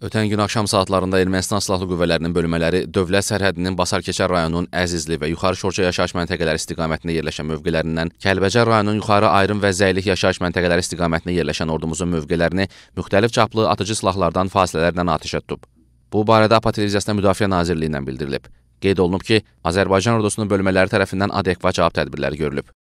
Ötən gün axşam saatlarında Ermənistan Silahlı Qüvvələrinin bölmələri dövlət sərhədinin Basarkeçər rayonunun Əzizli və Yuxarı Şorça yaşayış məntəqələri istiqamətində yerləşən mövqelərindən Kəlbəcər rayonunun Yuxarı Ayrım və Zəylik yaşayış məntəqələri istiqamətində yerləşən ordumuzun mövqelerini müxtəlif çaplı atıcı silahlardan fasilələrlə atəşə tutub. Bu barədə APA televiziyasına Müdafiə Nazirliyindən bildirilib. Qeyd olunub ki, Azərbaycan ordusunun bölmələri tərəfindən adekvat cavab tədbirləri görülüb.